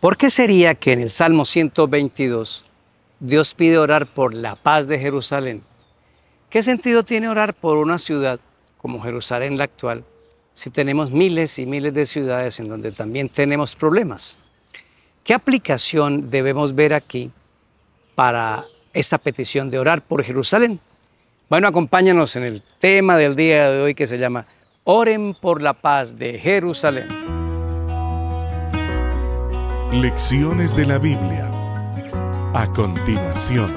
¿Por qué sería que en el Salmo 122 Dios pide orar por la paz de Jerusalén? ¿Qué sentido tiene orar por una ciudad como Jerusalén la actual si tenemos miles y miles de ciudades en donde también tenemos problemas? ¿Qué aplicación debemos ver aquí para esta petición de orar por Jerusalén? Bueno, acompáñanos en el tema del día de hoy que se llama Oren por la paz de Jerusalén. Lecciones de la Biblia. A continuación.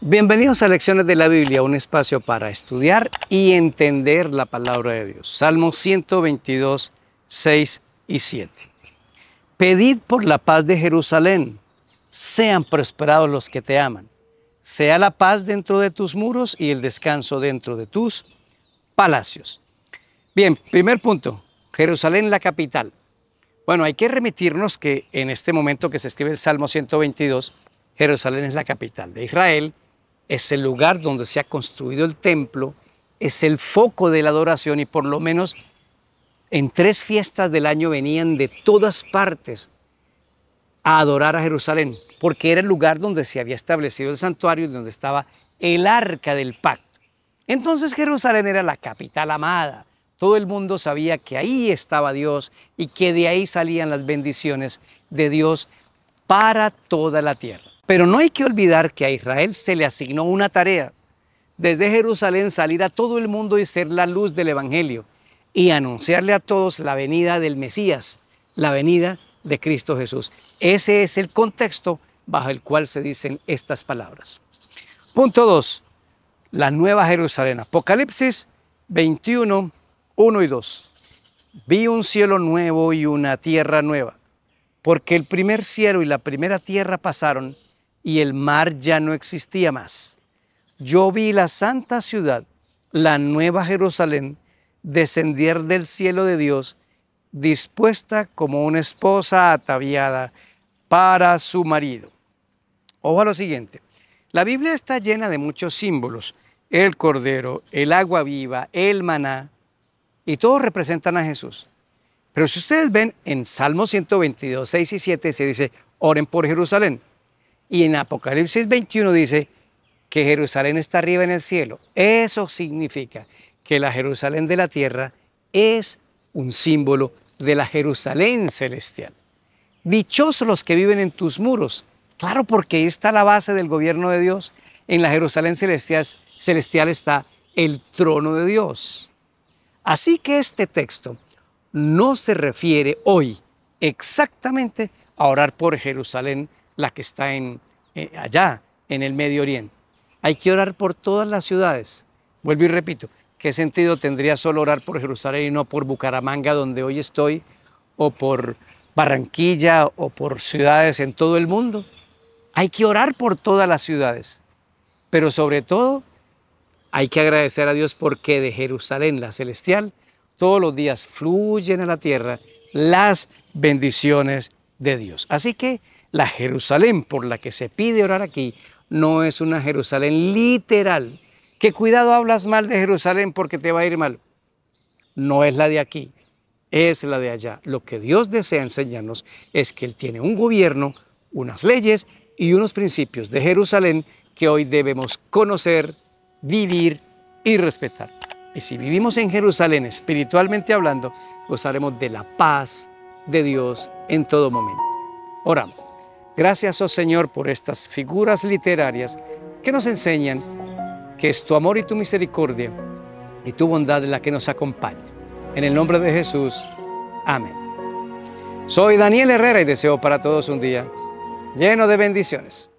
Bienvenidos a Lecciones de la Biblia, un espacio para estudiar y entender la palabra de Dios. Salmo 122, 6 y 7. Pedid por la paz de Jerusalén, sean prosperados los que te aman sea la paz dentro de tus muros y el descanso dentro de tus palacios. Bien, primer punto, Jerusalén la capital. Bueno, hay que remitirnos que en este momento que se escribe el Salmo 122, Jerusalén es la capital de Israel, es el lugar donde se ha construido el templo, es el foco de la adoración y por lo menos en tres fiestas del año venían de todas partes a adorar a Jerusalén porque era el lugar donde se había establecido el santuario y donde estaba el arca del pacto. Entonces Jerusalén era la capital amada. Todo el mundo sabía que ahí estaba Dios y que de ahí salían las bendiciones de Dios para toda la tierra. Pero no hay que olvidar que a Israel se le asignó una tarea. Desde Jerusalén salir a todo el mundo y ser la luz del Evangelio y anunciarle a todos la venida del Mesías, la venida de Cristo Jesús. Ese es el contexto bajo el cual se dicen estas palabras. Punto 2. La Nueva Jerusalén. Apocalipsis 21, 1 y 2. Vi un cielo nuevo y una tierra nueva, porque el primer cielo y la primera tierra pasaron y el mar ya no existía más. Yo vi la santa ciudad, la Nueva Jerusalén, descender del cielo de Dios, dispuesta como una esposa ataviada para su marido. Ojo a lo siguiente. La Biblia está llena de muchos símbolos. El cordero, el agua viva, el maná, y todos representan a Jesús. Pero si ustedes ven en Salmo 122, 6 y 7 se dice, oren por Jerusalén. Y en Apocalipsis 21 dice que Jerusalén está arriba en el cielo. Eso significa que la Jerusalén de la tierra es un símbolo de la Jerusalén celestial. Dichosos los que viven en tus muros, Claro, porque está la base del gobierno de Dios. En la Jerusalén celestial, celestial está el trono de Dios. Así que este texto no se refiere hoy exactamente a orar por Jerusalén, la que está en, eh, allá, en el Medio Oriente. Hay que orar por todas las ciudades. Vuelvo y repito, ¿qué sentido tendría solo orar por Jerusalén y no por Bucaramanga, donde hoy estoy, o por Barranquilla, o por ciudades en todo el mundo? Hay que orar por todas las ciudades, pero sobre todo hay que agradecer a Dios porque de Jerusalén, la celestial, todos los días fluyen a la tierra las bendiciones de Dios. Así que la Jerusalén por la que se pide orar aquí no es una Jerusalén literal. Que cuidado hablas mal de Jerusalén porque te va a ir mal. No es la de aquí, es la de allá. Lo que Dios desea enseñarnos es que Él tiene un gobierno, unas leyes y unos principios de Jerusalén que hoy debemos conocer, vivir y respetar. Y si vivimos en Jerusalén espiritualmente hablando, gozaremos de la paz de Dios en todo momento. Oramos. Gracias, oh Señor, por estas figuras literarias que nos enseñan que es tu amor y tu misericordia y tu bondad la que nos acompaña. En el nombre de Jesús. Amén. Soy Daniel Herrera y deseo para todos un día lleno de bendiciones.